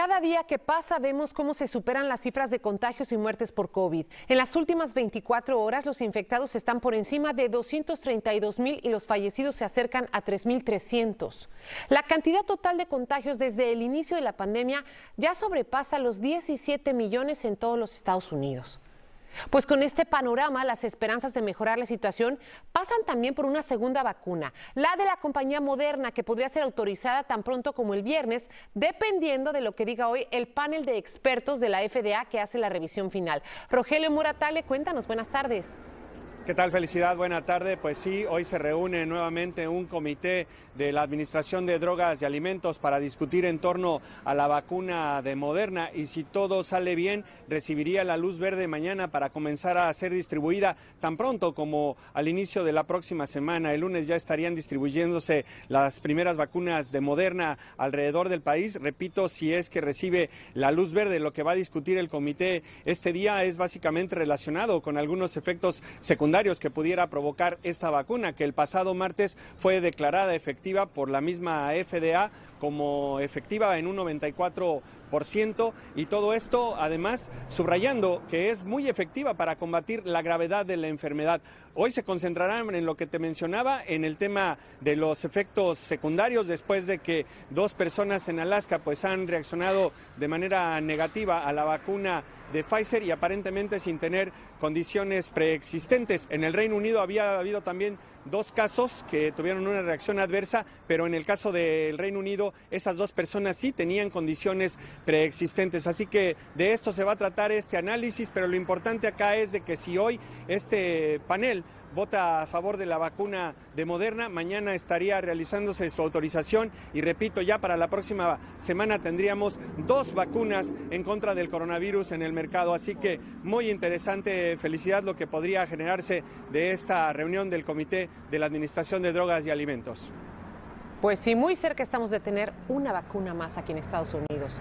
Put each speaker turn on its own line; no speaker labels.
Cada día que pasa vemos cómo se superan las cifras de contagios y muertes por COVID. En las últimas 24 horas los infectados están por encima de 232 mil y los fallecidos se acercan a 3.300. La cantidad total de contagios desde el inicio de la pandemia ya sobrepasa los 17 millones en todos los Estados Unidos. Pues con este panorama, las esperanzas de mejorar la situación pasan también por una segunda vacuna, la de la compañía Moderna, que podría ser autorizada tan pronto como el viernes, dependiendo de lo que diga hoy el panel de expertos de la FDA que hace la revisión final. Rogelio Muratale, cuéntanos, buenas tardes.
¿Qué tal? Felicidad, buena tarde. Pues sí, hoy se reúne nuevamente un comité de la Administración de Drogas y Alimentos para discutir en torno a la vacuna de Moderna y si todo sale bien, recibiría la luz verde mañana para comenzar a ser distribuida tan pronto como al inicio de la próxima semana. El lunes ya estarían distribuyéndose las primeras vacunas de Moderna alrededor del país. Repito, si es que recibe la luz verde, lo que va a discutir el comité este día es básicamente relacionado con algunos efectos secundarios que pudiera provocar esta vacuna, que el pasado martes fue declarada efectiva por la misma FDA como efectiva en un 94% y todo esto además subrayando que es muy efectiva para combatir la gravedad de la enfermedad. Hoy se concentrarán en lo que te mencionaba, en el tema de los efectos secundarios después de que dos personas en Alaska pues han reaccionado de manera negativa a la vacuna de Pfizer y aparentemente sin tener condiciones preexistentes. En el Reino Unido había habido también dos casos que tuvieron una reacción adversa, pero en el caso del Reino Unido esas dos personas sí tenían condiciones preexistentes. Así que de esto se va a tratar este análisis, pero lo importante acá es de que si hoy este panel vota a favor de la vacuna de Moderna. Mañana estaría realizándose su autorización y repito, ya para la próxima semana tendríamos dos vacunas en contra del coronavirus en el mercado. Así que muy interesante, felicidad lo que podría generarse de esta reunión del Comité de la Administración de Drogas y Alimentos.
Pues sí, muy cerca estamos de tener una vacuna más aquí en Estados Unidos.